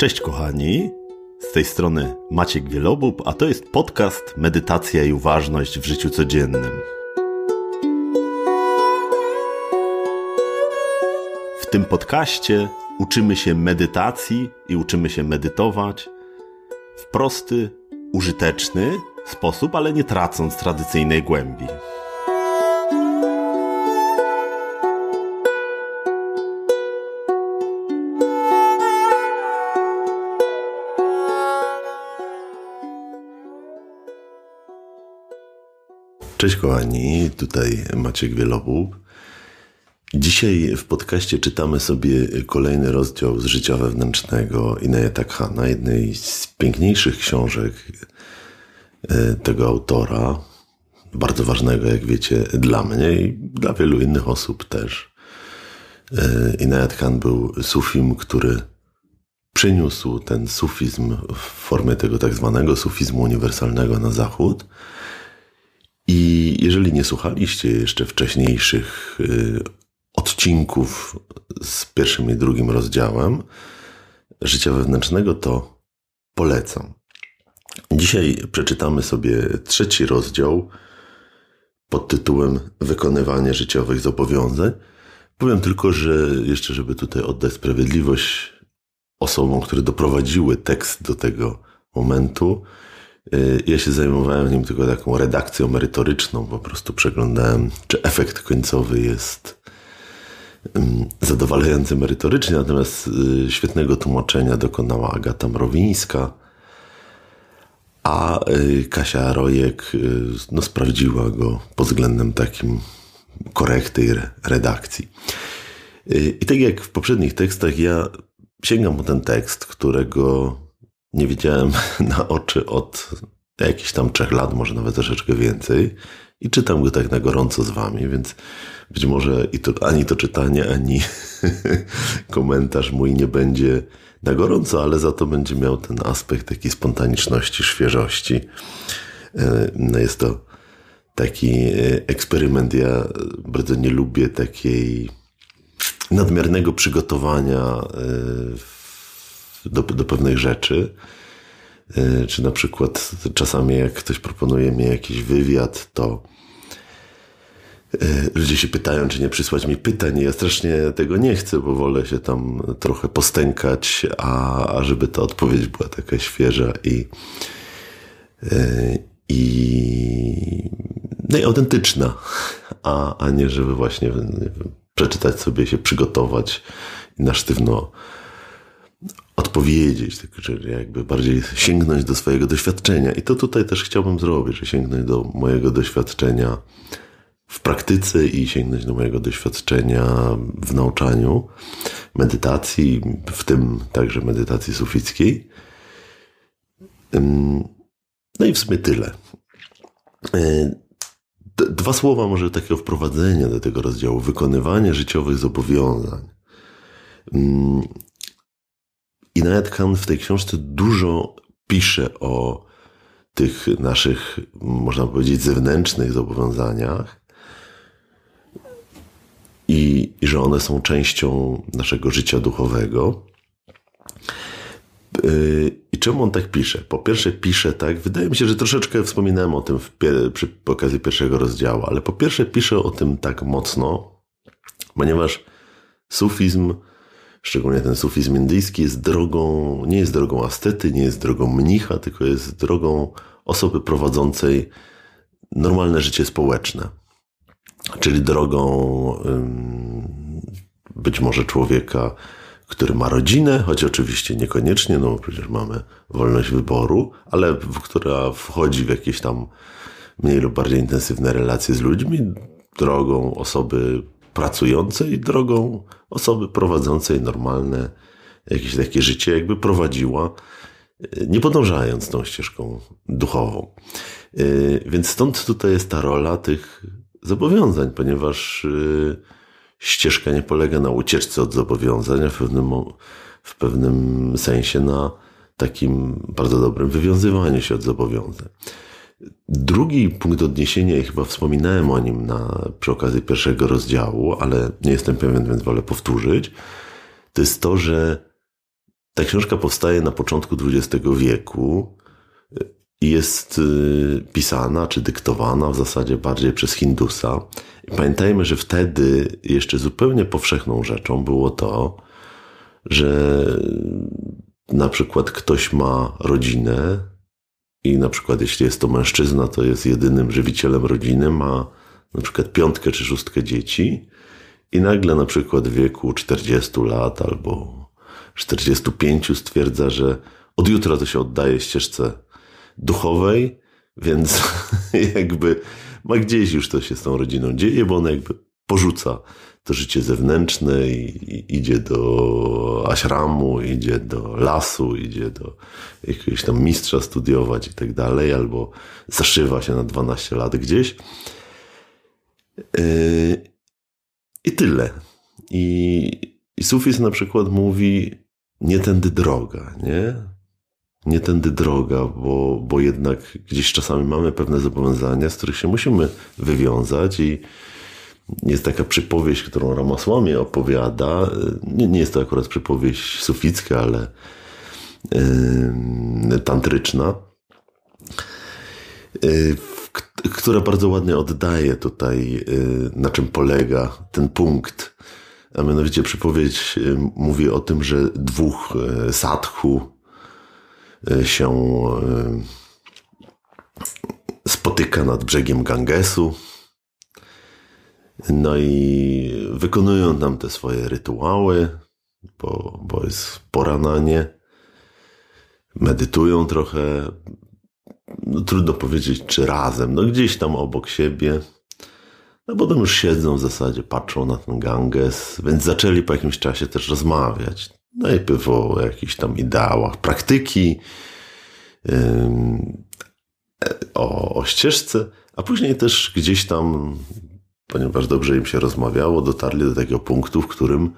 Cześć kochani, z tej strony Maciek Wielobób, a to jest podcast Medytacja i Uważność w życiu codziennym. W tym podcaście uczymy się medytacji i uczymy się medytować w prosty, użyteczny sposób, ale nie tracąc tradycyjnej głębi. Cześć kochani, tutaj Maciek Wielobłób. Dzisiaj w podcaście czytamy sobie kolejny rozdział z życia wewnętrznego Ineja Takhana, jednej z piękniejszych książek e, tego autora, bardzo ważnego, jak wiecie, dla mnie i dla wielu innych osób też. E, Ineja Takhan był sufim, który przyniósł ten sufizm w formie tego tak zwanego sufizmu uniwersalnego na zachód – i jeżeli nie słuchaliście jeszcze wcześniejszych y, odcinków z pierwszym i drugim rozdziałem życia wewnętrznego, to polecam. Dzisiaj przeczytamy sobie trzeci rozdział pod tytułem Wykonywanie życiowych zobowiązań. Powiem tylko, że jeszcze, żeby tutaj oddać sprawiedliwość osobom, które doprowadziły tekst do tego momentu, Y, ja się zajmowałem w nim tylko taką redakcją merytoryczną, po prostu przeglądałem, czy efekt końcowy jest zadowalający merytorycznie, natomiast y, świetnego tłumaczenia dokonała Agata Mrowińska, a y, Kasia Rojek no, sprawdziła go pod względem takim korekty redakcji. I tak jak w poprzednich tekstach, ja sięgam po ten tekst, którego nie widziałem na oczy od jakichś tam trzech lat, może nawet troszeczkę więcej. I czytam go tak na gorąco z wami, więc być może i to, ani to czytanie, ani komentarz mój nie będzie na gorąco, ale za to będzie miał ten aspekt takiej spontaniczności, świeżości. E, no jest to taki e, eksperyment. Ja bardzo nie lubię takiej nadmiernego przygotowania e, w do, do pewnych rzeczy. E, czy na przykład czasami jak ktoś proponuje mi jakiś wywiad, to e, ludzie się pytają, czy nie przysłać mi pytań. Ja strasznie tego nie chcę, bo wolę się tam trochę postękać, a, a żeby ta odpowiedź była taka świeża i, e, i, no i autentyczna, a, a nie żeby właśnie przeczytać sobie, się przygotować na sztywno odpowiedzieć, czyli jakby bardziej sięgnąć do swojego doświadczenia. I to tutaj też chciałbym zrobić, że sięgnąć do mojego doświadczenia w praktyce i sięgnąć do mojego doświadczenia w nauczaniu medytacji, w tym także medytacji sufickiej. No i w sumie tyle. Yy, dwa słowa może takiego wprowadzenia do tego rozdziału. Wykonywanie życiowych zobowiązań. I Nayat Khan w tej książce dużo pisze o tych naszych, można powiedzieć, zewnętrznych zobowiązaniach i, i że one są częścią naszego życia duchowego. Yy, I czemu on tak pisze? Po pierwsze, pisze tak, wydaje mi się, że troszeczkę wspominałem o tym pier przy okazji pierwszego rozdziału, ale po pierwsze, pisze o tym tak mocno, ponieważ sufizm szczególnie ten sufizm indyjski, jest drogą, nie jest drogą astety, nie jest drogą mnicha, tylko jest drogą osoby prowadzącej normalne życie społeczne. Czyli drogą być może człowieka, który ma rodzinę, choć oczywiście niekoniecznie, no bo przecież mamy wolność wyboru, ale która wchodzi w jakieś tam mniej lub bardziej intensywne relacje z ludźmi, drogą osoby pracującej drogą osoby prowadzącej normalne jakieś takie życie, jakby prowadziła, y, nie podążając tą ścieżką duchową. Y, więc stąd tutaj jest ta rola tych zobowiązań, ponieważ y, ścieżka nie polega na ucieczce od zobowiązań, a w pewnym, w pewnym sensie na takim bardzo dobrym wywiązywaniu się od zobowiązań. Drugi punkt odniesienia, i chyba wspominałem o nim na, przy okazji pierwszego rozdziału, ale nie jestem pewien, więc wolę powtórzyć, to jest to, że ta książka powstaje na początku XX wieku i y, jest y, pisana czy dyktowana w zasadzie bardziej przez Hindusa. I pamiętajmy, że wtedy jeszcze zupełnie powszechną rzeczą było to, że na przykład ktoś ma rodzinę, i na przykład, jeśli jest to mężczyzna, to jest jedynym żywicielem rodziny, ma na przykład piątkę czy szóstkę dzieci i nagle na przykład w wieku 40 lat albo 45 stwierdza, że od jutra to się oddaje ścieżce duchowej, więc jakby ma gdzieś już to się z tą rodziną dzieje, bo ona jakby porzuca to życie zewnętrzne i, idzie do ashramu, idzie do lasu, idzie do jakiegoś tam mistrza studiować i tak dalej, albo zaszywa się na 12 lat gdzieś. Yy, I tyle. I, I sufis na przykład mówi nie tędy droga, nie? Nie tędy droga, bo, bo jednak gdzieś czasami mamy pewne zobowiązania, z których się musimy wywiązać i, jest taka przypowieść, którą Ramosłomie opowiada. Nie, nie jest to akurat przypowieść suficka, ale yy, tantryczna, yy, która bardzo ładnie oddaje tutaj, yy, na czym polega ten punkt. A mianowicie przypowieść e, mówi o tym, że dwóch sadhu się spotyka nad brzegiem Gangesu. No i wykonują tam te swoje rytuały, bo, bo jest porananie, medytują trochę, no, trudno powiedzieć czy razem, no gdzieś tam obok siebie. No potem już siedzą w zasadzie, patrzą na ten Ganges, więc zaczęli po jakimś czasie też rozmawiać. Najpierw o jakichś tam ideałach praktyki, e, o, o ścieżce, a później też gdzieś tam ponieważ dobrze im się rozmawiało, dotarli do takiego punktu, w którym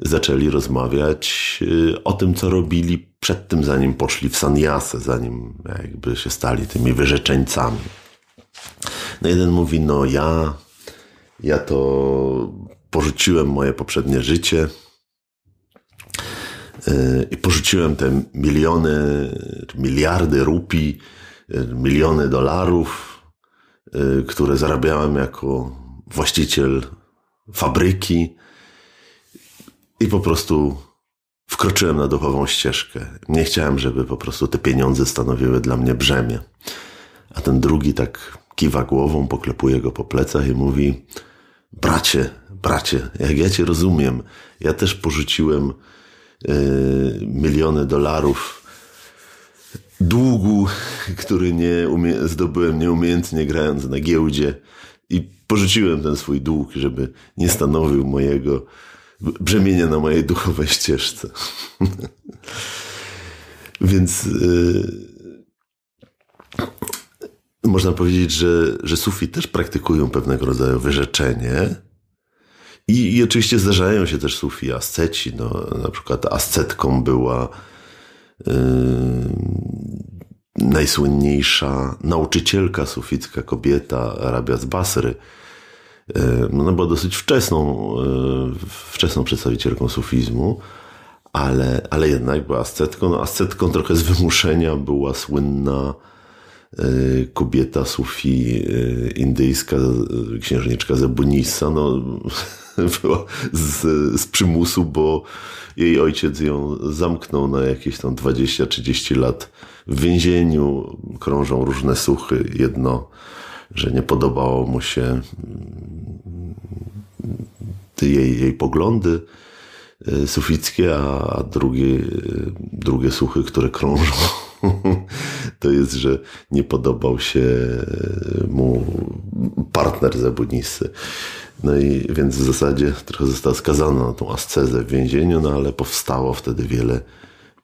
zaczęli rozmawiać y, o tym, co robili przed tym, zanim poszli w saniasę, zanim e, jakby się stali tymi wyrzeczeńcami. No jeden mówi, no ja, ja to porzuciłem moje poprzednie życie y, i porzuciłem te miliony, miliardy rupii, y, miliony dolarów, Y, które zarabiałem jako właściciel fabryki i po prostu wkroczyłem na duchową ścieżkę. Nie chciałem, żeby po prostu te pieniądze stanowiły dla mnie brzemię. A ten drugi tak kiwa głową, poklepuje go po plecach i mówi: Bracie, bracie, jak ja cię rozumiem, ja też porzuciłem yy, miliony dolarów długu, który nie umie- zdobyłem nieumiejętnie grając na giełdzie i porzuciłem ten swój dług, żeby nie stanowił mojego brzemienia na mojej duchowej ścieżce. Więc yy, można powiedzieć, że, że sufi też praktykują pewnego rodzaju wyrzeczenie. I, I, oczywiście zdarzają się też sufi asceci. No, na przykład ascetką była Yy, najsłynniejsza nauczycielka suficka kobieta, Rabia z Basry. Yy, Ona no, no, była dosyć wczesną, yy, wczesną przedstawicielką sufizmu, ale, ale jednak była ascetką. No, ascetką trochę z wymuszenia była słynna Y, kobieta sufi y, indyjska, y, księżniczka Zabunisa, no była z, z przymusu, bo jej ojciec ją zamknął na jakieś tam 20-30 lat w więzieniu. Krążą różne suchy. Jedno, że nie podobało mu się jej, jej poglądy sufickie, a drugie, drugie suchy, które krążą to jest, że nie podobał się e, mu partner zabudnisty. No i więc w zasadzie trochę została skazana na tą ascezę w więzieniu, no ale powstało wtedy wiele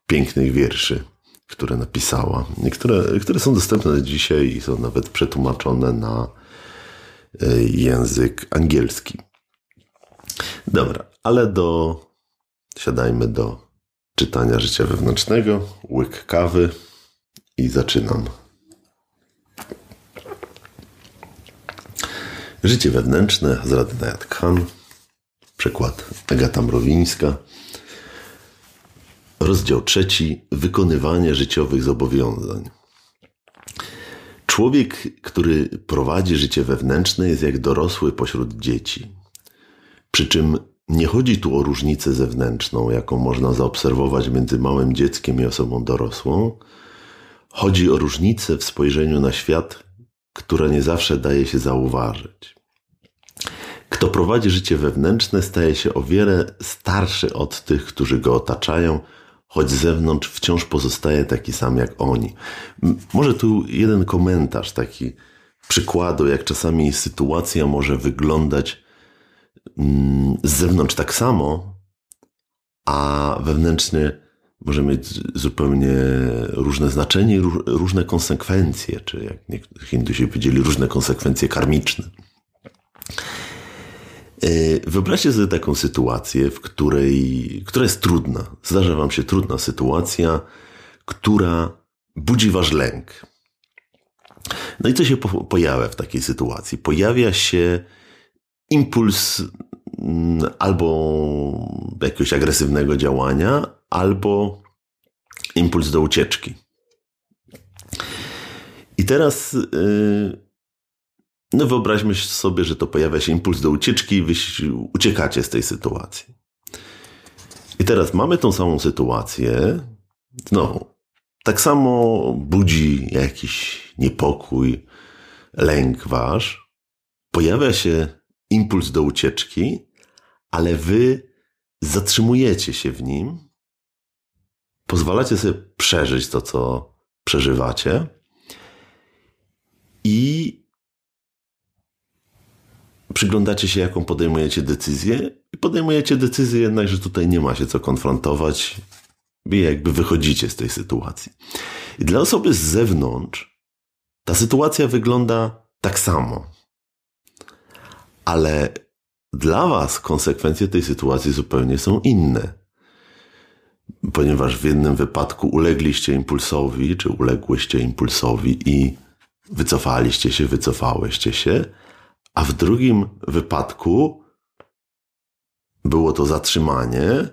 pięknych wierszy, które napisała, niektóre, które są dostępne dzisiaj i są nawet przetłumaczone na e, język angielski. Dobra, ale do siadajmy do czytania życia wewnętrznego, łyk kawy i zaczynam. Życie wewnętrzne z Radynajat Khan, przykład Agata Mrowińska. Rozdział trzeci: Wykonywanie życiowych zobowiązań. Człowiek, który prowadzi życie wewnętrzne, jest jak dorosły pośród dzieci. Przy czym nie chodzi tu o różnicę zewnętrzną, jaką można zaobserwować między małym dzieckiem i osobą dorosłą, Chodzi o różnicę w spojrzeniu na świat, która nie zawsze daje się zauważyć. Kto prowadzi życie wewnętrzne, staje się o wiele starszy od tych, którzy go otaczają, choć z zewnątrz wciąż pozostaje taki sam jak oni. Może tu jeden komentarz taki przykładu, jak czasami sytuacja może wyglądać mm, z zewnątrz tak samo, a wewnętrznie może mieć zupełnie różne znaczenie różne konsekwencje, czy jak Hindusi powiedzieli, różne konsekwencje karmiczne. E, wyobraźcie sobie taką sytuację, w której, która jest trudna. Zdarza wam się trudna sytuacja, która budzi wasz lęk. No i co się pojawia w takiej sytuacji? Pojawia się impuls mm, albo jakiegoś agresywnego działania, albo impuls do ucieczki. I teraz y, no wyobraźmy sobie, że to pojawia się impuls do ucieczki i wy uciekacie z tej sytuacji. I teraz mamy tą samą sytuację. Znowu, tak samo budzi jakiś niepokój, lęk wasz. Pojawia się impuls do ucieczki, ale wy zatrzymujecie się w nim pozwalacie sobie przeżyć to, co przeżywacie i przyglądacie się, jaką podejmujecie decyzję i podejmujecie decyzję jednak, że tutaj nie ma się co konfrontować i jakby wychodzicie z tej sytuacji. I dla osoby z zewnątrz ta sytuacja wygląda tak samo. Ale dla was konsekwencje tej sytuacji zupełnie są inne ponieważ w jednym wypadku ulegliście impulsowi, czy uległyście impulsowi i wycofaliście się, wycofałyście się, a w drugim wypadku było to zatrzymanie,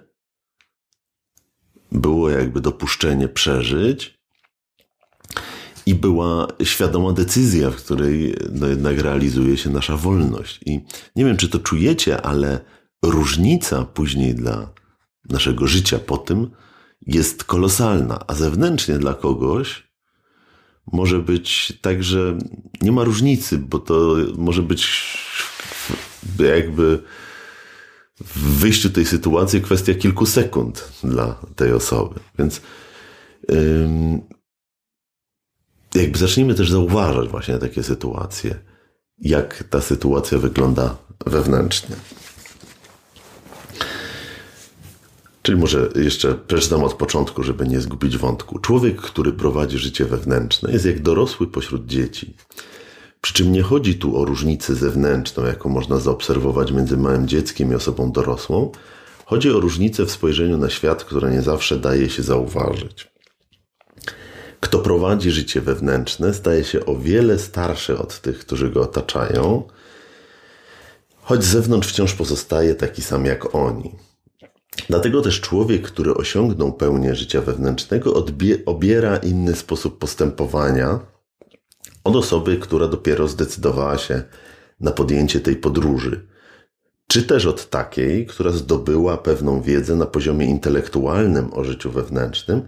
było jakby dopuszczenie przeżyć i była świadoma decyzja, w której no jednak realizuje się nasza wolność. I nie wiem, czy to czujecie, ale różnica później dla naszego życia po tym jest kolosalna, a zewnętrznie dla kogoś może być tak, że nie ma różnicy, bo to może być jakby w wyjściu tej sytuacji kwestia kilku sekund dla tej osoby. Więc jakby zacznijmy też zauważać właśnie takie sytuacje, jak ta sytuacja wygląda wewnętrznie. Czyli może jeszcze przeczytam od początku, żeby nie zgubić wątku. Człowiek, który prowadzi życie wewnętrzne, jest jak dorosły pośród dzieci. Przy czym nie chodzi tu o różnicę zewnętrzną, jaką można zaobserwować między małym dzieckiem i osobą dorosłą. Chodzi o różnicę w spojrzeniu na świat, która nie zawsze daje się zauważyć. Kto prowadzi życie wewnętrzne, staje się o wiele starszy od tych, którzy go otaczają, choć z zewnątrz wciąż pozostaje taki sam jak oni. Dlatego też człowiek, który osiągnął pełnię życia wewnętrznego, obiera inny sposób postępowania od osoby, która dopiero zdecydowała się na podjęcie tej podróży. Czy też od takiej, która zdobyła pewną wiedzę na poziomie intelektualnym o życiu wewnętrznym,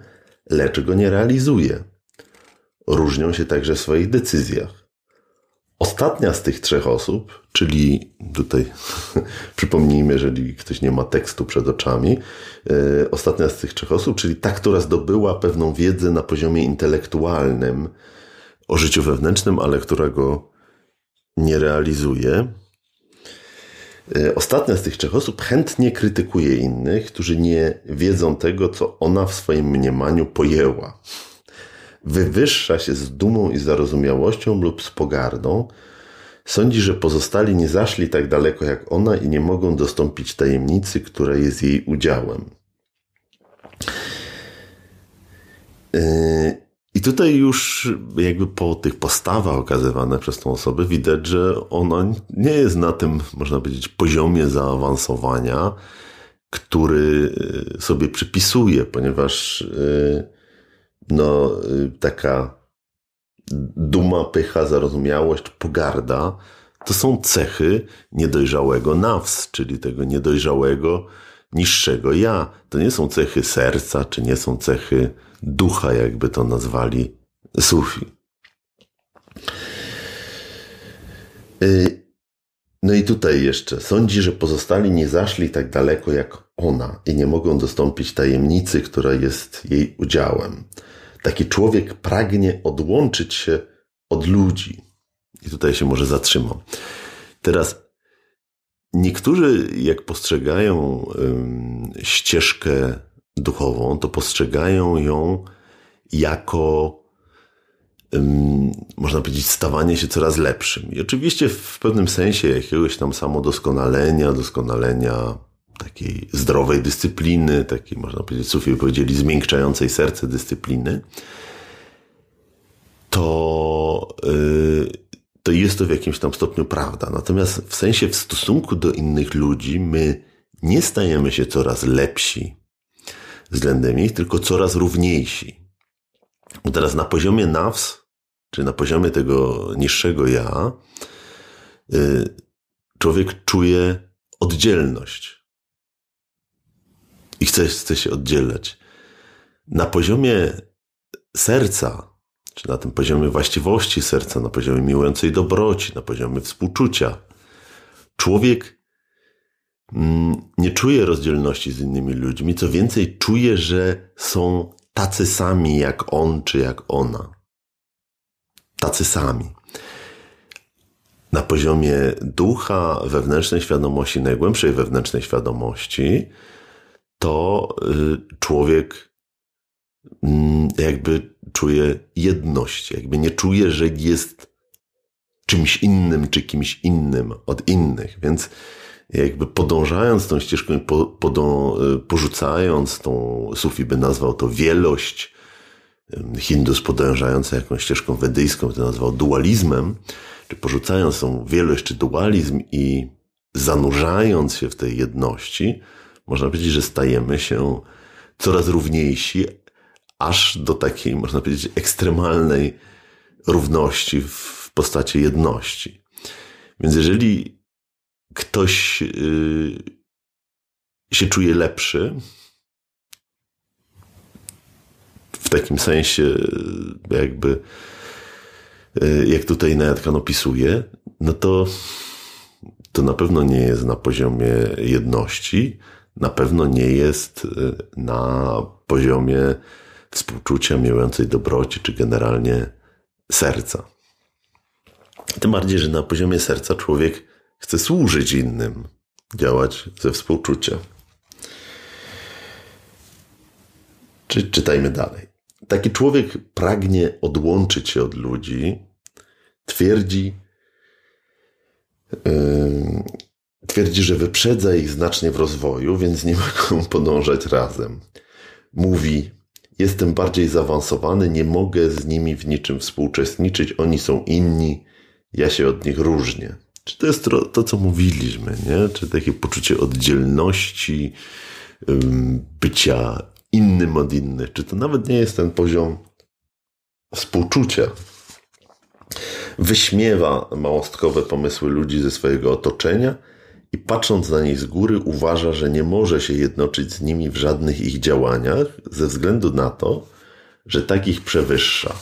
lecz go nie realizuje. Różnią się także w swoich decyzjach. Ostatnia z tych trzech osób, czyli tutaj przypomnijmy, jeżeli ktoś nie ma tekstu przed oczami, yy, ostatnia z tych trzech osób, czyli ta, która zdobyła pewną wiedzę na poziomie intelektualnym o życiu wewnętrznym, ale która go nie realizuje. E, ostatnia z tych trzech osób chętnie krytykuje innych, którzy nie wiedzą tego, co ona w swoim mniemaniu pojęła wywyższa się z dumą i zarozumiałością lub z pogardą, sądzi, że pozostali nie zaszli tak daleko jak ona i nie mogą dostąpić tajemnicy, która jest jej udziałem. Yy, I tutaj już jakby po tych postawach okazywanych przez tą osobę widać, że ona nie jest na tym, można powiedzieć, poziomie zaawansowania, który yy, sobie przypisuje, ponieważ yy, no, y, taka duma, pycha, zarozumiałość, pogarda, to są cechy niedojrzałego naws, czyli tego niedojrzałego, niższego ja. To nie są cechy serca, czy nie są cechy ducha, jakby to nazwali sufi. Y, no i tutaj jeszcze. Sądzi, że pozostali nie zaszli tak daleko jak ona i nie mogą dostąpić tajemnicy, która jest jej udziałem taki człowiek pragnie odłączyć się od ludzi. I tutaj się może zatrzymam. Teraz niektórzy, jak postrzegają ścieżkę duchową, to postrzegają ją jako można powiedzieć, stawanie się coraz lepszym. I oczywiście w pewnym sensie jakiegoś tam samodoskonalenia, doskonalenia takiej zdrowej dyscypliny, takiej można powiedzieć, Sufie powiedzieli, zmiękczającej serce dyscypliny, to, yy, to jest to w jakimś tam stopniu prawda. Natomiast w sensie w stosunku do innych ludzi my nie stajemy się coraz lepsi względem ich, tylko coraz równiejsi. Bo teraz na poziomie naws, czy na poziomie tego niższego ja, yy, człowiek czuje oddzielność i chce, chce się oddzielać. Na poziomie serca, czy na tym poziomie właściwości serca, na poziomie miłującej dobroci, na poziomie współczucia, człowiek mm, nie czuje rozdzielności z innymi ludźmi, co więcej, czuje, że są tacy sami jak on czy jak ona. Tacy sami. Na poziomie ducha, wewnętrznej świadomości, najgłębszej wewnętrznej świadomości, to y, człowiek mm, jakby czuje jedność, jakby nie czuje, że jest czymś innym czy kimś innym od innych, więc jakby podążając tą ścieżką, po, podą, y, porzucając tą, Sufi by nazwał to wielość, y, Hindus podążający jakąś ścieżką wedyjską, to nazwał dualizmem, czy porzucając tą wielość czy dualizm i zanurzając się w tej jedności, można powiedzieć, że stajemy się coraz równiejsi, aż do takiej, można powiedzieć, ekstremalnej równości w postaci jedności. Więc jeżeli ktoś yy, się czuje lepszy, w takim sensie, y, jakby y, jak tutaj Najatkan opisuje, no to to na pewno nie jest na poziomie jedności, na pewno nie jest y, na poziomie współczucia, miłującej dobroci, czy generalnie serca. Tym bardziej, że na poziomie serca człowiek chce służyć innym, działać ze współczucia. Czy, czytajmy dalej. Taki człowiek pragnie odłączyć się od ludzi, twierdzi, yy, Twierdzi, że wyprzedza ich znacznie w rozwoju, więc nie mogą podążać razem. Mówi, jestem bardziej zaawansowany, nie mogę z nimi w niczym współuczestniczyć, oni są inni, ja się od nich różnię. Czy to jest to, co mówiliśmy, nie? Czy takie poczucie oddzielności, bycia innym od innych? Czy to nawet nie jest ten poziom współczucia? Wyśmiewa małostkowe pomysły ludzi ze swojego otoczenia – i patrząc na niej z góry uważa, że nie może się jednoczyć z nimi w żadnych ich działaniach ze względu na to, że takich przewyższa.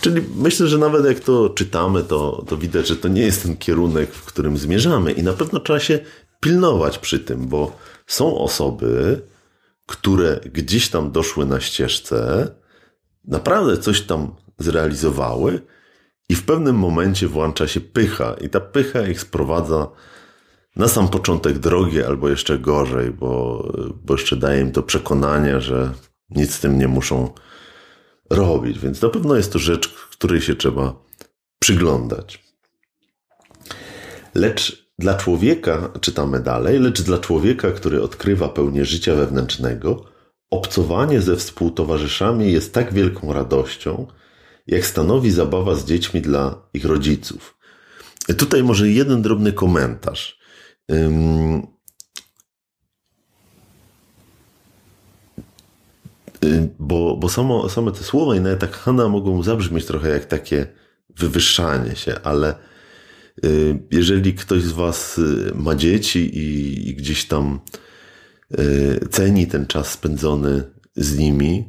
Czyli myślę, że nawet jak to czytamy, to, to widać, że to nie jest ten kierunek, w którym zmierzamy i na pewno trzeba się pilnować przy tym, bo są osoby, które gdzieś tam doszły na ścieżce, naprawdę coś tam zrealizowały i w pewnym momencie włącza się pycha, i ta pycha ich sprowadza na sam początek drogi, albo jeszcze gorzej, bo, bo jeszcze daje im to przekonanie, że nic z tym nie muszą robić. Więc na pewno jest to rzecz, której się trzeba przyglądać. Lecz dla człowieka, czytamy dalej, lecz dla człowieka, który odkrywa pełnię życia wewnętrznego, obcowanie ze współtowarzyszami jest tak wielką radością, jak stanowi zabawa z dziećmi dla ich rodziców. Tutaj może jeden drobny komentarz. Y, bo, bo samo, same te słowa i nawet tak Hanna mogą zabrzmieć trochę jak takie wywyższanie się, ale y, jeżeli ktoś z Was y, ma dzieci i, i gdzieś tam ceni ten czas spędzony z nimi,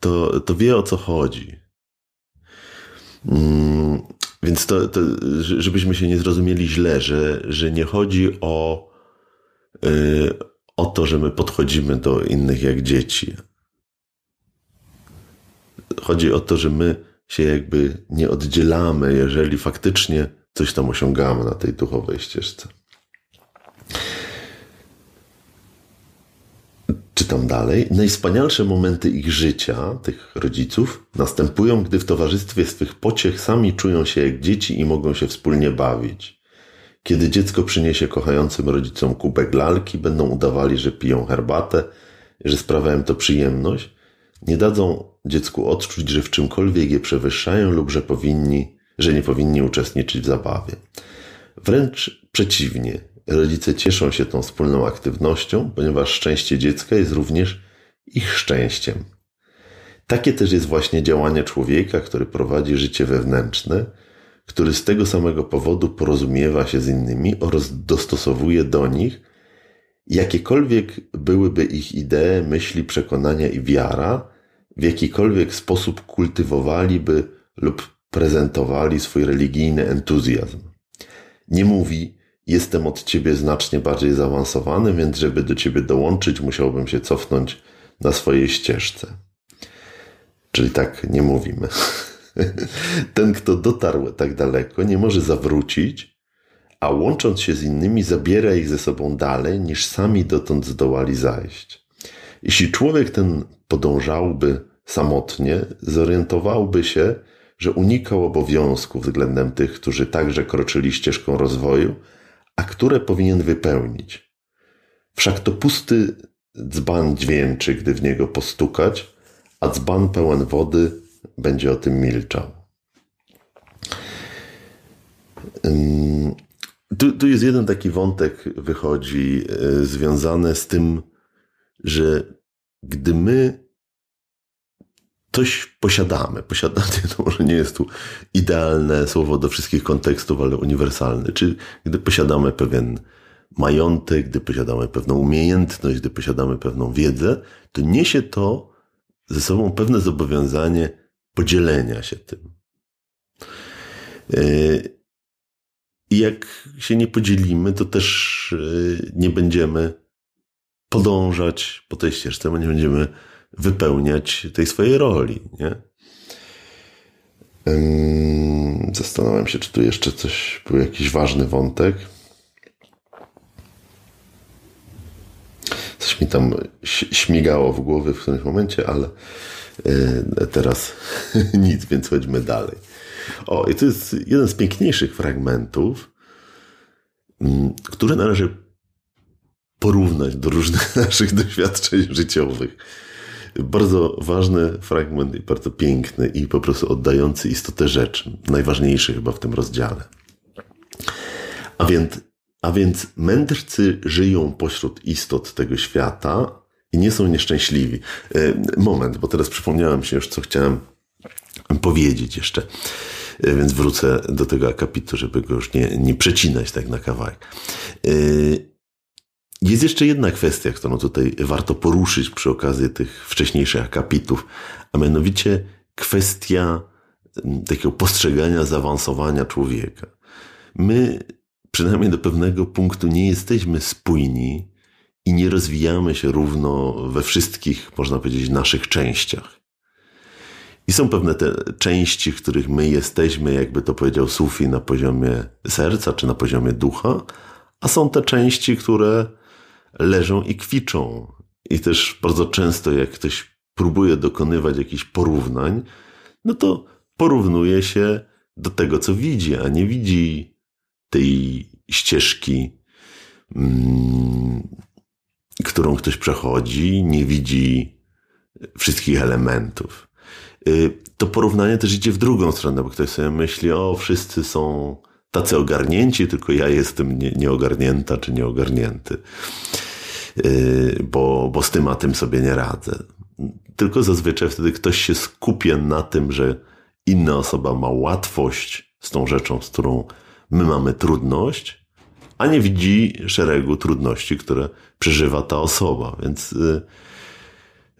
to, to wie o co chodzi. Mm, więc to, to, żebyśmy się nie zrozumieli źle, że, że nie chodzi o, y, o to, że my podchodzimy do innych jak dzieci. Chodzi o to, że my się jakby nie oddzielamy, jeżeli faktycznie coś tam osiągamy na tej duchowej ścieżce. Czytam dalej. Najwspanialsze momenty ich życia, tych rodziców, następują, gdy w towarzystwie swych pociech sami czują się jak dzieci i mogą się wspólnie bawić. Kiedy dziecko przyniesie kochającym rodzicom kubek lalki, będą udawali, że piją herbatę, że sprawiają to przyjemność. Nie dadzą dziecku odczuć, że w czymkolwiek je przewyższają lub że powinni, że nie powinni uczestniczyć w zabawie. Wręcz przeciwnie, Rodzice cieszą się tą wspólną aktywnością, ponieważ szczęście dziecka jest również ich szczęściem. Takie też jest właśnie działanie człowieka, który prowadzi życie wewnętrzne, który z tego samego powodu porozumiewa się z innymi oraz dostosowuje do nich, jakiekolwiek byłyby ich idee, myśli, przekonania i wiara, w jakikolwiek sposób kultywowaliby lub prezentowali swój religijny entuzjazm. Nie mówi, Jestem od ciebie znacznie bardziej zaawansowany, więc żeby do ciebie dołączyć, musiałbym się cofnąć na swojej ścieżce. Czyli tak nie mówimy. Ten, kto dotarł tak daleko, nie może zawrócić, a łącząc się z innymi, zabiera ich ze sobą dalej, niż sami dotąd zdołali zajść. Jeśli człowiek ten podążałby samotnie, zorientowałby się, że unikał obowiązku względem tych, którzy także kroczyli ścieżką rozwoju, a które powinien wypełnić. Wszak to pusty dzban dźwięczy, gdy w niego postukać, a dzban pełen wody będzie o tym milczał. Tu, tu jest jeden taki wątek, wychodzi, y, związany z tym, że gdy my coś posiadamy. Posiadanie to może nie jest tu idealne słowo do wszystkich kontekstów, ale uniwersalne. Czy gdy posiadamy pewien majątek, gdy posiadamy pewną umiejętność, gdy posiadamy pewną wiedzę, to niesie to ze sobą pewne zobowiązanie podzielenia się tym. Yy, I jak się nie podzielimy, to też yy, nie będziemy podążać po tej ścieżce, nie będziemy wypełniać tej swojej roli, nie? Zastanawiam się, czy tu jeszcze coś był jakiś ważny wątek. Coś mi tam śmigało w głowie w którymś momencie, ale e, teraz nic, więc chodźmy dalej. O, i to jest jeden z piękniejszych fragmentów, mm, które należy porównać do różnych naszych doświadczeń życiowych bardzo ważny fragment i bardzo piękny i po prostu oddający istotę rzeczy. Najważniejszy chyba w tym rozdziale. A więc, a więc mędrcy żyją pośród istot tego świata i nie są nieszczęśliwi. E, moment, bo teraz przypomniałem się już, co chciałem powiedzieć jeszcze. E, więc wrócę do tego akapitu, żeby go już nie, nie przecinać tak na kawałek. E, jest jeszcze jedna kwestia, którą tutaj warto poruszyć przy okazji tych wcześniejszych akapitów, a mianowicie kwestia mm, takiego postrzegania zaawansowania człowieka. My, przynajmniej do pewnego punktu, nie jesteśmy spójni i nie rozwijamy się równo we wszystkich, można powiedzieć, naszych częściach. I są pewne te części, w których my jesteśmy, jakby to powiedział Sufi, na poziomie serca czy na poziomie ducha, a są te części, które leżą i kwiczą. I też bardzo często, jak ktoś próbuje dokonywać jakichś porównań, no to porównuje się do tego, co widzi, a nie widzi tej ścieżki, mm, którą ktoś przechodzi, nie widzi wszystkich elementów. Y, to porównanie też idzie w drugą stronę, bo ktoś sobie myśli, o, wszyscy są tacy ogarnięci, tylko ja jestem nie, nieogarnięta czy nieogarnięty, y, bo, bo z tym a tym sobie nie radzę. Tylko zazwyczaj wtedy ktoś się skupia na tym, że inna osoba ma łatwość z tą rzeczą, z którą my mamy trudność, a nie widzi szeregu trudności, które przeżywa ta osoba. Więc yy,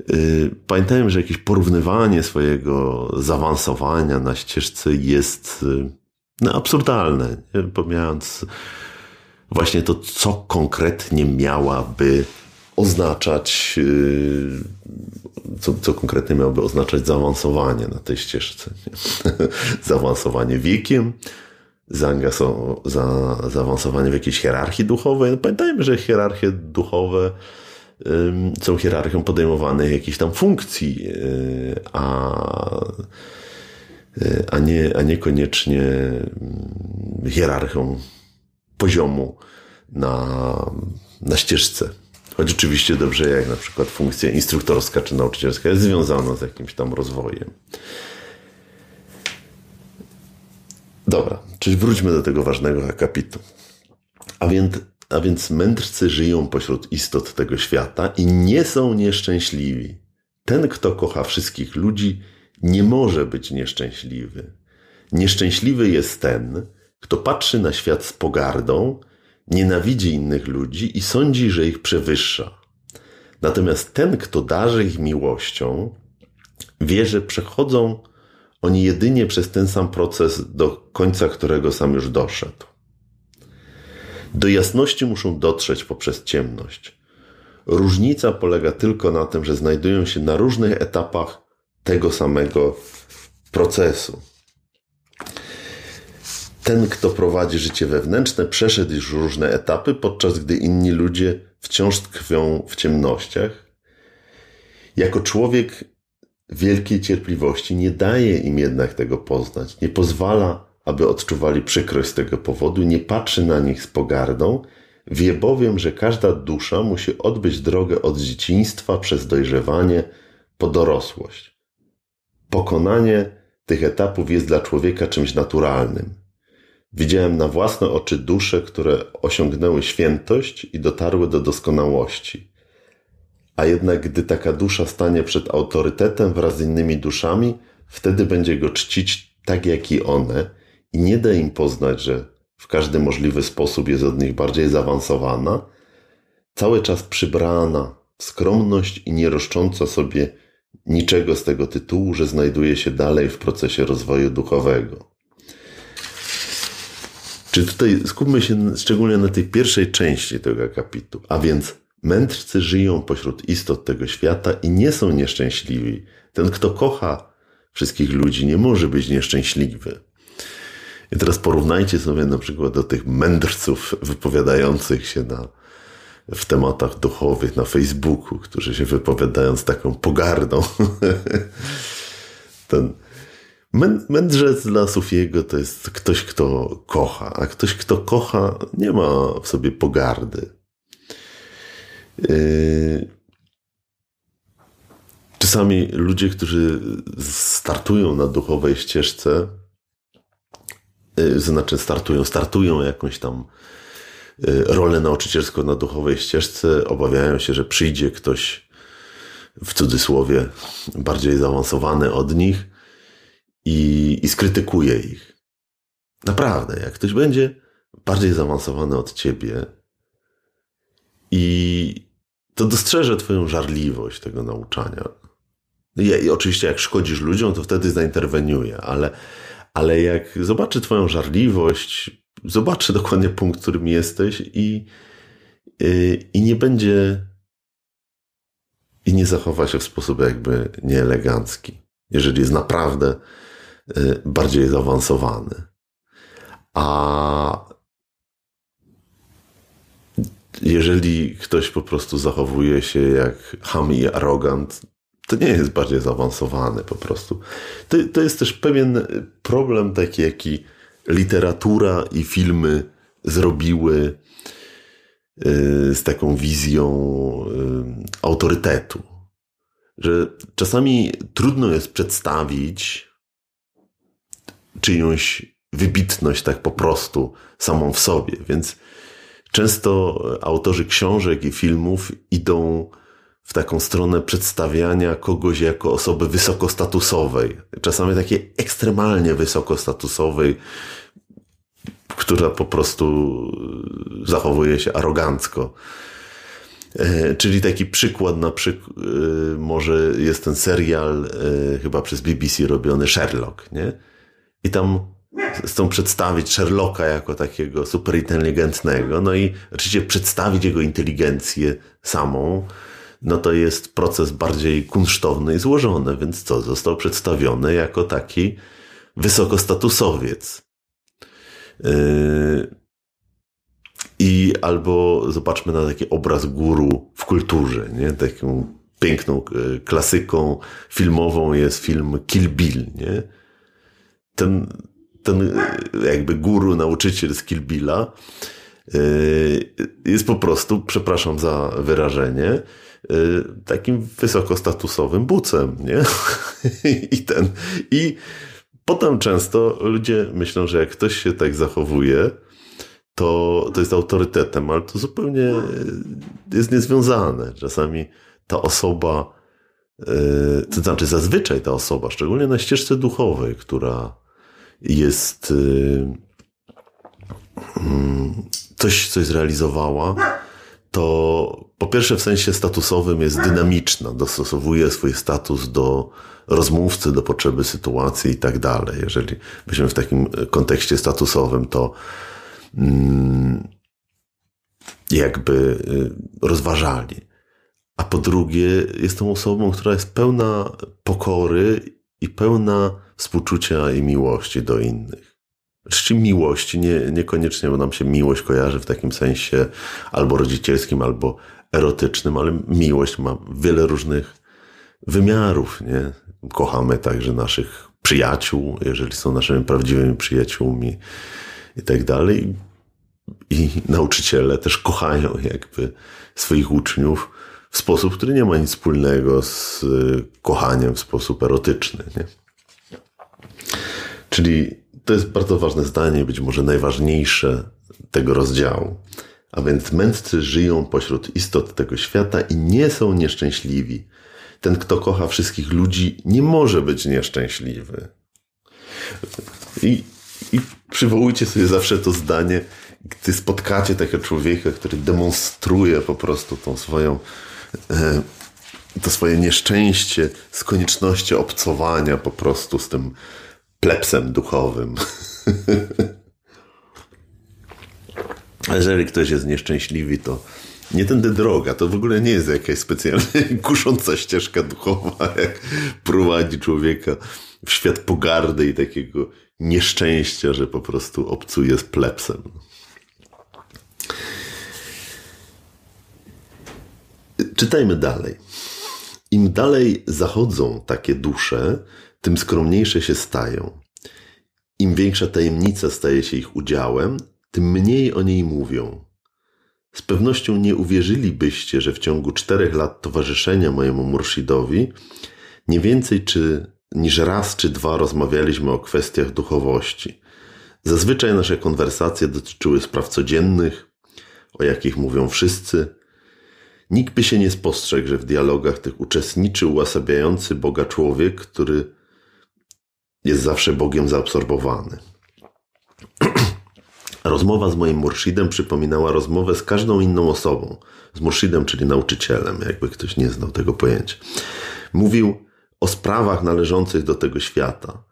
yy, pamiętajmy, że jakieś porównywanie swojego zaawansowania na ścieżce jest. Yy, no, absurdalne, nie? pomijając właśnie to, co konkretnie miałaby oznaczać, yy, co, co konkretnie miałoby oznaczać zaawansowanie na tej ścieżce. zaawansowanie wiekiem, zaawansowanie w jakiejś hierarchii duchowej. No, pamiętajmy, że hierarchie duchowe są hierarchią podejmowanych jakichś tam funkcji, yy, a Y, a nie, a nie koniecznie mm, hierarchią poziomu na, na ścieżce. Choć oczywiście dobrze jak na przykład funkcja instruktorska czy nauczycielska jest związana z jakimś tam rozwojem. Dobra, czyli wróćmy do tego ważnego akapitu. A więc, a więc mędrcy żyją pośród istot tego świata i nie są nieszczęśliwi. Ten, kto kocha wszystkich ludzi, nie może być nieszczęśliwy. Nieszczęśliwy jest ten, kto patrzy na świat z pogardą, nienawidzi innych ludzi i sądzi, że ich przewyższa. Natomiast ten, kto darzy ich miłością, wie, że przechodzą oni jedynie przez ten sam proces, do końca którego sam już doszedł. Do jasności muszą dotrzeć poprzez ciemność. Różnica polega tylko na tym, że znajdują się na różnych etapach tego samego procesu. Ten, kto prowadzi życie wewnętrzne, przeszedł już różne etapy, podczas gdy inni ludzie wciąż tkwią w ciemnościach. Jako człowiek wielkiej cierpliwości nie daje im jednak tego poznać, nie pozwala, aby odczuwali przykrość z tego powodu, nie patrzy na nich z pogardą, wie bowiem, że każda dusza musi odbyć drogę od dzieciństwa przez dojrzewanie po dorosłość. Pokonanie tych etapów jest dla człowieka czymś naturalnym. Widziałem na własne oczy dusze, które osiągnęły świętość i dotarły do doskonałości. A jednak, gdy taka dusza stanie przed autorytetem wraz z innymi duszami, wtedy będzie go czcić tak jak i one i nie da im poznać, że w każdy możliwy sposób jest od nich bardziej zaawansowana, cały czas przybrana skromność i nie sobie niczego z tego tytułu, że znajduje się dalej w procesie rozwoju duchowego. Czy tutaj skupmy się szczególnie na tej pierwszej części tego akapitu, a więc mędrcy żyją pośród istot tego świata i nie są nieszczęśliwi. Ten, kto kocha wszystkich ludzi, nie może być nieszczęśliwy. I teraz porównajcie sobie na przykład do tych mędrców wypowiadających się na w tematach duchowych na Facebooku, którzy się wypowiadają z taką pogardą. Ten mędrzec dla Sufiego to jest ktoś, kto kocha, a ktoś, kto kocha, nie ma w sobie pogardy. Yy, czasami ludzie, którzy startują na duchowej ścieżce, yy, znaczy startują, startują jakąś tam Y, rolę nauczycielską na duchowej ścieżce, obawiają się, że przyjdzie ktoś w cudzysłowie bardziej zaawansowany od nich i, i skrytykuje ich. Naprawdę, jak ktoś będzie bardziej zaawansowany od ciebie i to dostrzeże twoją żarliwość tego nauczania. I, i oczywiście jak szkodzisz ludziom, to wtedy zainterweniuje, ale, ale jak zobaczy twoją żarliwość, zobaczy dokładnie punkt, w którym jesteś i, y, i nie będzie i nie zachowa się w sposób jakby nieelegancki, jeżeli jest naprawdę y, bardziej zaawansowany. A jeżeli ktoś po prostu zachowuje się jak ham i arogant, to nie jest bardziej zaawansowany po prostu. To, to jest też pewien problem taki, jaki literatura i filmy zrobiły y, z taką wizją y, autorytetu. Że czasami trudno jest przedstawić czyjąś wybitność tak po prostu samą w sobie. Więc często autorzy książek i filmów idą w taką stronę przedstawiania kogoś jako osoby wysokostatusowej, czasami takiej ekstremalnie wysokostatusowej, która po prostu e, zachowuje się arogancko. E, czyli taki przykład na przykład, e, może jest ten serial chyba przez BBC robiony Sherlock, nie? I tam chcą przedstawić Sherlocka jako takiego superinteligentnego, no i oczywiście przedstawić jego inteligencję samą, no to jest proces bardziej kunsztowny i złożony, więc co, został przedstawiony jako taki wysokostatusowiec. Yy, I albo zobaczmy na taki obraz guru w kulturze, nie? Taką piękną e, klasyką filmową jest film Kill Bill, nie? Ten, ten e, jakby guru, nauczyciel z Kill Billa, e, jest po prostu, przepraszam za wyrażenie, Y, takim wysokostatusowym bucem, nie? I ten. I potem często ludzie myślą, że jak ktoś się tak zachowuje, to, to jest autorytetem, ale to zupełnie y, jest niezwiązane. Czasami ta osoba, y, to znaczy zazwyczaj ta osoba, szczególnie na ścieżce duchowej, która jest mm, coś, coś zrealizowała, to po pierwsze w sensie statusowym jest dynamiczna, dostosowuje swój status do rozmówcy, do potrzeby sytuacji i tak dalej. Jeżeli byśmy w takim kontekście statusowym, to mm, jakby y, rozważali. A po drugie, jest tą osobą, która jest pełna pokory i pełna współczucia i miłości do innych. Rzeczywiście miłość, nie, niekoniecznie, bo nam się miłość kojarzy w takim sensie albo rodzicielskim, albo erotycznym, ale miłość ma wiele różnych wymiarów, nie? Kochamy także naszych przyjaciół, jeżeli są naszymi prawdziwymi przyjaciółmi i tak dalej. I nauczyciele też kochają jakby swoich uczniów w sposób, który nie ma nic wspólnego z y, kochaniem w sposób erotyczny, nie? Czyli to jest bardzo ważne zdanie, być może najważniejsze tego rozdziału. A więc męscy żyją pośród istot tego świata i nie są nieszczęśliwi. Ten, kto kocha wszystkich ludzi, nie może być nieszczęśliwy. I, i przywołujcie sobie zawsze to zdanie, gdy spotkacie takiego człowieka, który demonstruje po prostu tą swoją, e, to swoje nieszczęście z koniecznością obcowania po prostu z tym, plepsem duchowym. Jeżeli ktoś jest nieszczęśliwy, to nie tędy droga. To w ogóle nie jest jakaś specjalnie kusząca ścieżka duchowa, jak prowadzi człowieka w świat pogardy i takiego nieszczęścia, że po prostu obcuje z plepsem. Czytajmy dalej. Im dalej zachodzą takie dusze, tym skromniejsze się stają. Im większa tajemnica staje się ich udziałem, tym mniej o niej mówią. Z pewnością nie uwierzylibyście, że w ciągu czterech lat towarzyszenia mojemu murszidowi nie więcej czy, niż raz czy dwa rozmawialiśmy o kwestiach duchowości. Zazwyczaj nasze konwersacje dotyczyły spraw codziennych, o jakich mówią wszyscy. Nikt by się nie spostrzegł, że w dialogach tych uczestniczy ułasabiający Boga człowiek, który jest zawsze Bogiem zaabsorbowany. Rozmowa z moim murszidem przypominała rozmowę z każdą inną osobą. Z murszidem, czyli nauczycielem, jakby ktoś nie znał tego pojęcia. Mówił o sprawach należących do tego świata.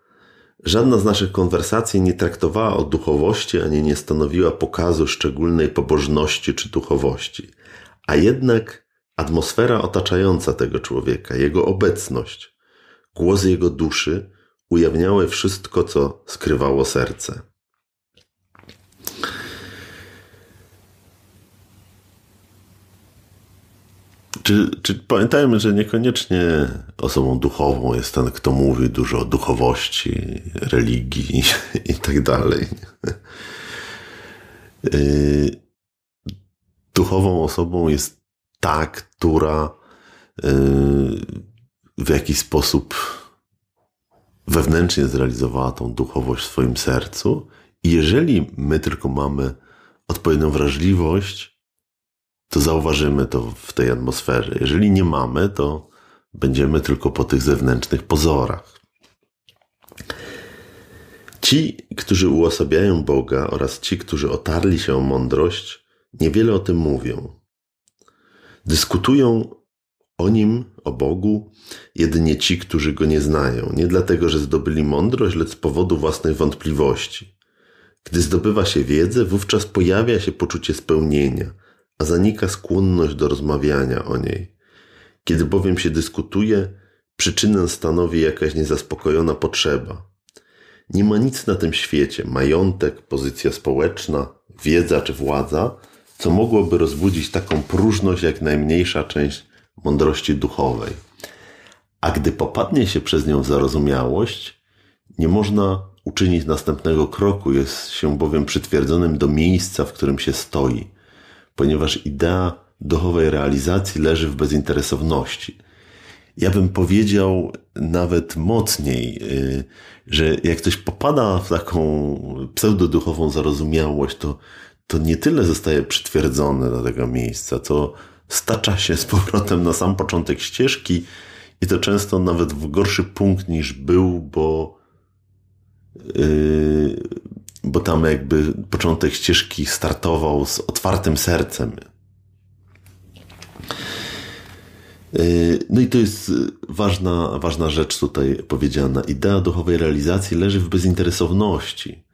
Żadna z naszych konwersacji nie traktowała o duchowości, ani nie stanowiła pokazu szczególnej pobożności czy duchowości. A jednak atmosfera otaczająca tego człowieka, jego obecność, głos jego duszy ujawniały wszystko, co skrywało serce. Czy, czy pamiętajmy, że niekoniecznie osobą duchową jest ten, kto mówi dużo o duchowości, religii i tak dalej. Y, duchową osobą jest ta, która y, w jakiś sposób wewnętrznie zrealizowała tą duchowość w swoim sercu. I jeżeli my tylko mamy odpowiednią wrażliwość, to zauważymy to w tej atmosferze. Jeżeli nie mamy, to będziemy tylko po tych zewnętrznych pozorach. Ci, którzy uosabiają Boga oraz ci, którzy otarli się o mądrość, niewiele o tym mówią. Dyskutują o nim, o Bogu, jedynie ci, którzy go nie znają, nie dlatego, że zdobyli mądrość, lecz z powodu własnej wątpliwości. Gdy zdobywa się wiedzę, wówczas pojawia się poczucie spełnienia, a zanika skłonność do rozmawiania o niej. Kiedy bowiem się dyskutuje, przyczynę stanowi jakaś niezaspokojona potrzeba. Nie ma nic na tym świecie majątek, pozycja społeczna, wiedza czy władza co mogłoby rozbudzić taką próżność jak najmniejsza część mądrości duchowej. A gdy popadnie się przez nią w zarozumiałość, nie można uczynić następnego kroku, jest się bowiem przytwierdzonym do miejsca, w którym się stoi, ponieważ idea duchowej realizacji leży w bezinteresowności. Ja bym powiedział nawet mocniej, y, że jak ktoś popada w taką pseudoduchową zarozumiałość, to, to nie tyle zostaje przytwierdzone do tego miejsca, co stacza się z powrotem na sam początek ścieżki i to często nawet w gorszy punkt niż był, bo yy, bo tam jakby początek ścieżki startował z otwartym sercem. Yy, no i to jest ważna, ważna rzecz tutaj powiedziana. Idea duchowej realizacji leży w bezinteresowności.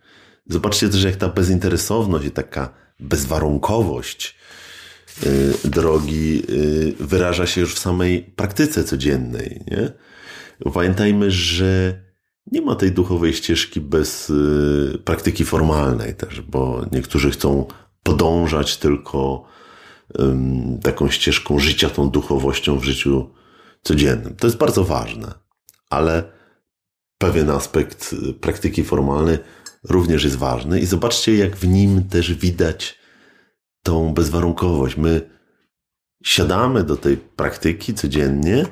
Zobaczcie też, jak ta bezinteresowność i taka bezwarunkowość Y, drogi y, wyraża się już w samej praktyce codziennej. Nie? Pamiętajmy, że nie ma tej duchowej ścieżki bez y, praktyki formalnej też, bo niektórzy chcą podążać tylko taką ścieżką życia, tą duchowością w życiu codziennym. To jest bardzo ważne, ale pewien aspekt praktyki formalnej również jest ważny i zobaczcie, jak w nim też widać tą bezwarunkowość. My siadamy do tej praktyki codziennie,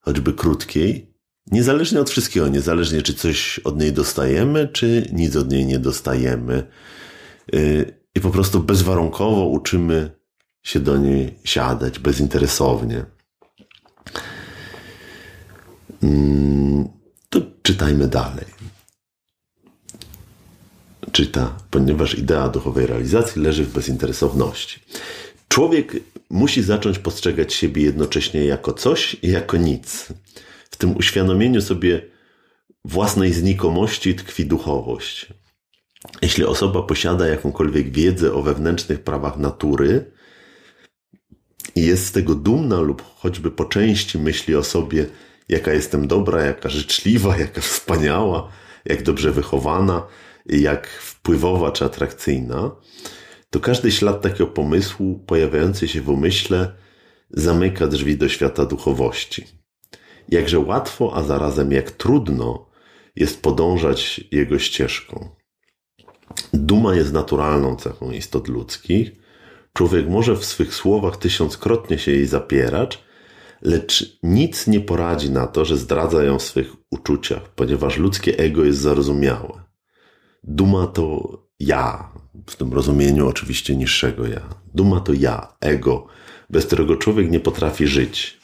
choćby krótkiej, niezależnie od wszystkiego, niezależnie czy coś od niej dostajemy, czy nic od niej nie dostajemy. Y, I po prostu bezwarunkowo uczymy się do niej siadać, bezinteresownie. Mm, to czytajmy dalej czyta, ponieważ idea duchowej realizacji leży w bezinteresowności. Człowiek musi zacząć postrzegać siebie jednocześnie jako coś i jako nic. W tym uświadomieniu sobie własnej znikomości tkwi duchowość. Jeśli osoba posiada jakąkolwiek wiedzę o wewnętrznych prawach natury i jest z tego dumna lub choćby po części myśli o sobie, jaka jestem dobra, jaka życzliwa, jaka wspaniała, jak dobrze wychowana, jak wpływowa czy atrakcyjna, to każdy ślad takiego pomysłu pojawiający się w umyśle zamyka drzwi do świata duchowości. Jakże łatwo, a zarazem jak trudno jest podążać jego ścieżką. Duma jest naturalną cechą istot ludzkich. Człowiek może w swych słowach tysiąckrotnie się jej zapierać, lecz nic nie poradzi na to, że zdradza ją w swych uczuciach, ponieważ ludzkie ego jest zarozumiałe. Duma to ja, w tym rozumieniu oczywiście niższego ja. Duma to ja, ego, bez którego człowiek nie potrafi żyć.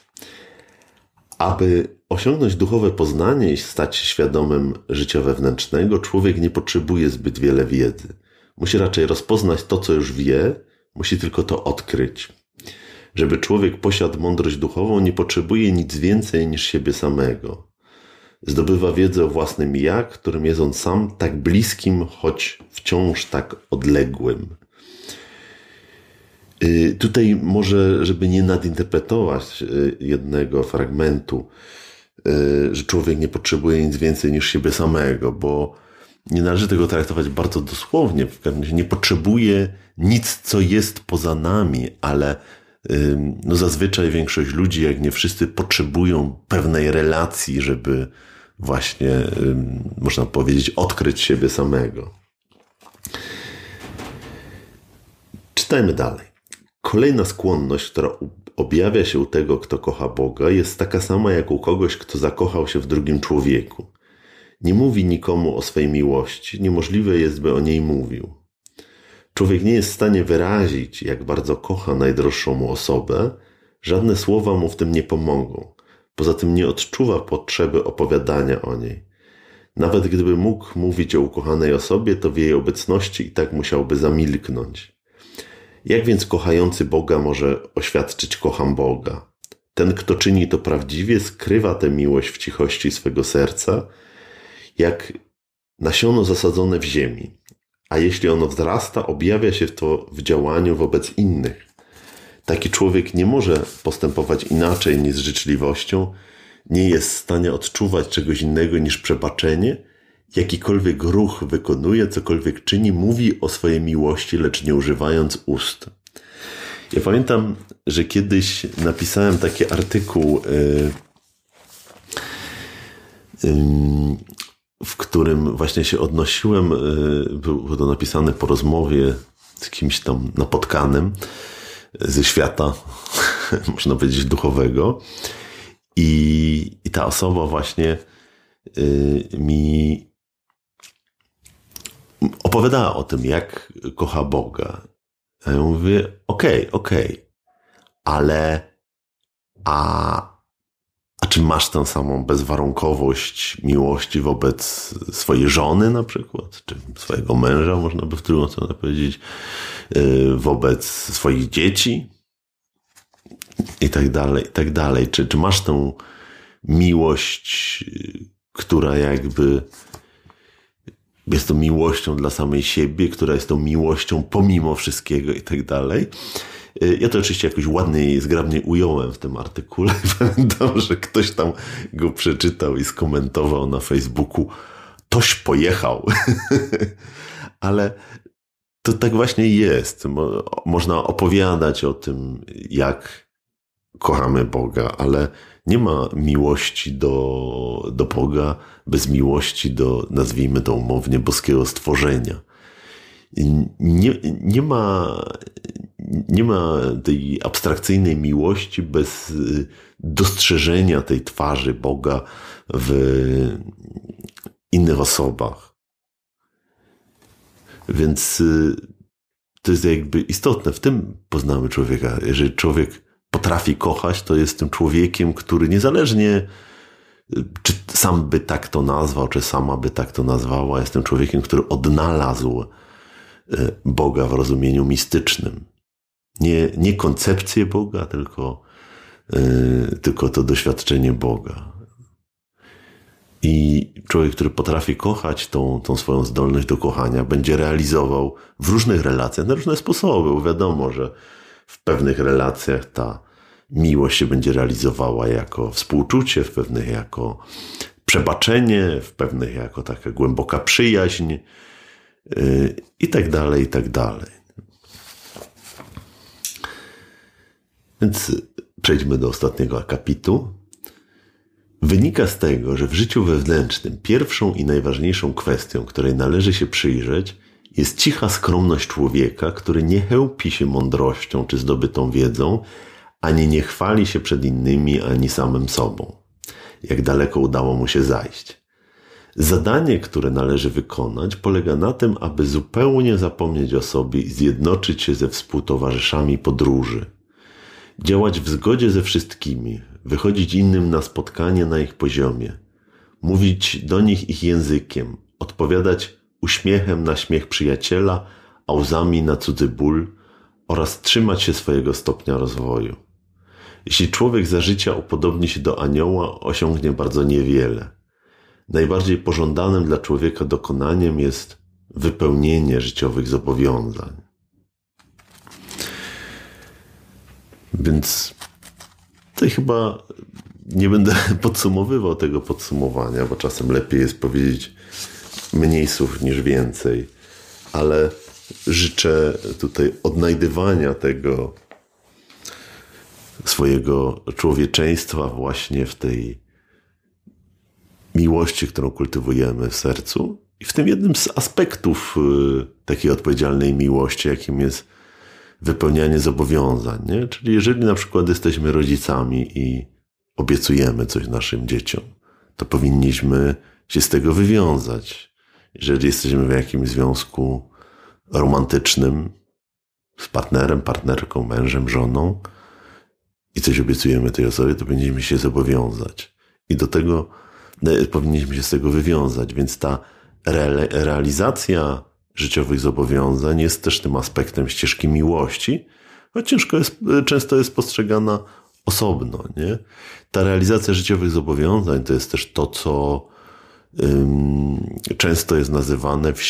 Aby osiągnąć duchowe poznanie i stać się świadomym życia wewnętrznego, człowiek nie potrzebuje zbyt wiele wiedzy. Musi raczej rozpoznać to, co już wie, musi tylko to odkryć. Żeby człowiek posiadł mądrość duchową, nie potrzebuje nic więcej niż siebie samego. Zdobywa wiedzę o własnym ja, którym jest on sam, tak bliskim, choć wciąż tak odległym. Y, tutaj może, żeby nie nadinterpretować y, jednego fragmentu, y, że człowiek nie potrzebuje nic więcej niż siebie samego, bo nie należy tego traktować bardzo dosłownie. W nie potrzebuje nic, co jest poza nami, ale no zazwyczaj większość ludzi, jak nie wszyscy, potrzebują pewnej relacji, żeby właśnie, można powiedzieć, odkryć siebie samego. Czytajmy dalej. Kolejna skłonność, która objawia się u tego, kto kocha Boga, jest taka sama jak u kogoś, kto zakochał się w drugim człowieku. Nie mówi nikomu o swej miłości, niemożliwe jest, by o niej mówił. Człowiek nie jest w stanie wyrazić, jak bardzo kocha najdroższą mu osobę, żadne słowa mu w tym nie pomogą. Poza tym nie odczuwa potrzeby opowiadania o niej. Nawet gdyby mógł mówić o ukochanej osobie, to w jej obecności i tak musiałby zamilknąć. Jak więc kochający Boga może oświadczyć kocham Boga? Ten, kto czyni to prawdziwie, skrywa tę miłość w cichości swego serca, jak nasiono zasadzone w ziemi, a jeśli ono wzrasta, objawia się to w działaniu wobec innych. Taki człowiek nie może postępować inaczej niż z życzliwością, nie jest w stanie odczuwać czegoś innego niż przebaczenie. Jakikolwiek ruch wykonuje, cokolwiek czyni, mówi o swojej miłości, lecz nie używając ust. Ja pamiętam, że kiedyś napisałem taki artykuł, y, w którym właśnie się odnosiłem, y, był to napisany po rozmowie z kimś tam napotkanym, ze świata, można powiedzieć, duchowego. I, i ta osoba właśnie y, mi opowiadała o tym, jak kocha Boga. A ja mówię, okej, okay, okej, okay, ale a a czy masz tę samą bezwarunkowość miłości wobec swojej żony na przykład, czy swojego męża, można by w drugą stronę tak powiedzieć, y, wobec swoich dzieci i tak dalej, i tak dalej. Czy, czy masz tę miłość, y, która jakby jest to miłością dla samej siebie, która jest tą miłością pomimo wszystkiego i tak dalej. Y, ja to oczywiście jakoś ładnie i zgrabnie ująłem w tym artykule. Pamiętam, że ktoś tam go przeczytał i skomentował na Facebooku. Toś pojechał. Ale to tak właśnie jest. Można opowiadać o tym, jak kochamy Boga, ale nie ma miłości do, do Boga bez miłości do, nazwijmy to umownie, boskiego stworzenia. Nie, nie, ma, nie ma tej abstrakcyjnej miłości bez y, dostrzeżenia tej twarzy Boga w innych osobach. Więc y, to jest jakby istotne. W tym poznamy człowieka. Jeżeli człowiek potrafi kochać, to jest tym człowiekiem, który niezależnie e, czy sam by tak to nazwał, czy sama by tak to nazwała, jest tym człowiekiem, który odnalazł e, Boga w rozumieniu mistycznym. Nie, nie koncepcję Boga, tylko, yy, tylko to doświadczenie Boga. I człowiek, który potrafi kochać tą, tą swoją zdolność do kochania, będzie realizował w różnych relacjach, na różne sposoby. Wiadomo, że w pewnych relacjach ta miłość się będzie realizowała jako współczucie, w pewnych jako przebaczenie, w pewnych jako taka głęboka przyjaźń y, i tak dalej, i tak dalej. Więc przejdźmy do ostatniego akapitu. Wynika z tego, że w życiu wewnętrznym pierwszą i najważniejszą kwestią, której należy się przyjrzeć, jest cicha skromność człowieka, który nie chełpi się mądrością czy zdobytą wiedzą, ani nie chwali się przed innymi, ani samym sobą, jak daleko udało mu się zajść. Zadanie, które należy wykonać, polega na tym, aby zupełnie zapomnieć o sobie i zjednoczyć się ze współtowarzyszami podróży. Działać w zgodzie ze wszystkimi, wychodzić innym na spotkanie na ich poziomie, mówić do nich ich językiem, odpowiadać uśmiechem na śmiech przyjaciela, a łzami na cudzy ból oraz trzymać się swojego stopnia rozwoju. Jeśli człowiek za życia upodobni się do anioła, osiągnie bardzo niewiele. Najbardziej pożądanym dla człowieka dokonaniem jest wypełnienie życiowych zobowiązań. Więc tutaj chyba nie będę podsumowywał tego podsumowania, bo czasem lepiej jest powiedzieć mniej słów niż więcej, ale życzę tutaj odnajdywania tego swojego człowieczeństwa właśnie w tej miłości, którą kultywujemy w sercu. I w tym jednym z aspektów y, takiej odpowiedzialnej miłości, jakim jest wypełnianie zobowiązań. Nie? Czyli jeżeli na przykład jesteśmy rodzicami i obiecujemy coś naszym dzieciom, to powinniśmy się z tego wywiązać. Jeżeli jesteśmy w jakimś związku romantycznym z partnerem, partnerką, mężem, żoną, i coś obiecujemy tej osobie, to powinniśmy się zobowiązać. I do tego e, powinniśmy się z tego wywiązać. Więc ta re realizacja życiowych zobowiązań jest też tym aspektem ścieżki miłości, choć ciężko jest, e, często jest postrzegana osobno. Nie? Ta realizacja życiowych zobowiązań to jest też to, co ym, często jest nazywane w, e,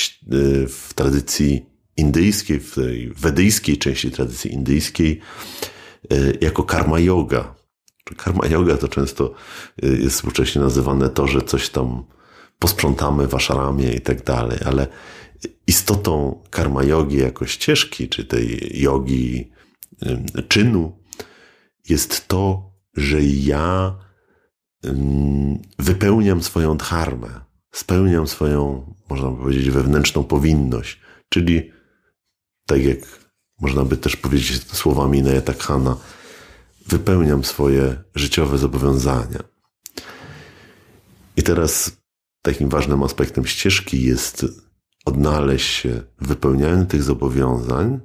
w tradycji indyjskiej, w tej wedyjskiej części tradycji indyjskiej, E, jako karma yoga. Karma yoga to często e, jest współcześnie nazywane to, że coś tam posprzątamy w ramię i tak dalej, ale istotą karma yogi jako ścieżki, czy tej yogi e, czynu jest to, że ja mm, wypełniam swoją dharmę, spełniam swoją, można powiedzieć, wewnętrzną powinność, czyli tak jak można by też powiedzieć słowami Ineta Khana, wypełniam swoje życiowe zobowiązania. I teraz takim ważnym aspektem ścieżki jest odnaleźć się w wypełnianiu tych zobowiązań,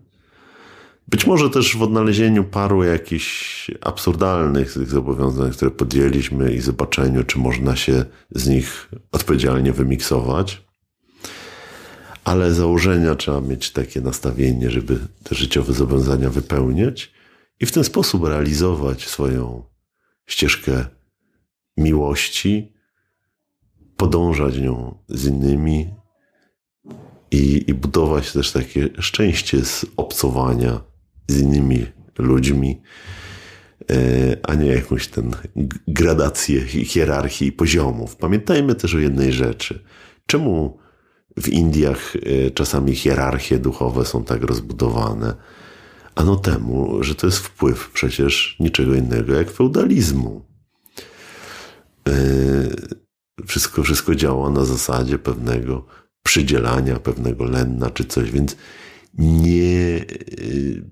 być może też w odnalezieniu paru jakichś absurdalnych tych zobowiązań, które podjęliśmy i zobaczeniu, czy można się z nich odpowiedzialnie wymiksować ale założenia trzeba mieć takie nastawienie, żeby te życiowe zobowiązania wypełniać i w ten sposób realizować swoją ścieżkę miłości, podążać nią z innymi i, i budować też takie szczęście z obcowania z innymi ludźmi, e, a nie jakąś ten gradację hierarchii poziomów. Pamiętajmy też o jednej rzeczy. Czemu w Indiach e, czasami hierarchie duchowe są tak rozbudowane, ano temu, że to jest wpływ przecież niczego innego jak feudalizmu. E, wszystko, wszystko działa na zasadzie pewnego przydzielania, pewnego lenna czy coś, więc nie,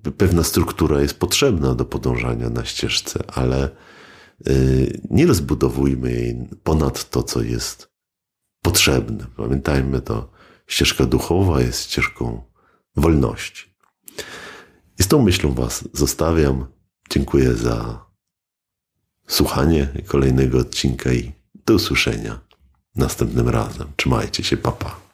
e, pewna struktura jest potrzebna do podążania na ścieżce, ale nie rozbudowujmy jej ponad to, co jest potrzebne. Pamiętajmy to, ścieżka duchowa jest ścieżką wolności. I z tą myślą Was zostawiam. Dziękuję za słuchanie kolejnego odcinka i do usłyszenia następnym razem. Trzymajcie się, papa. Pa.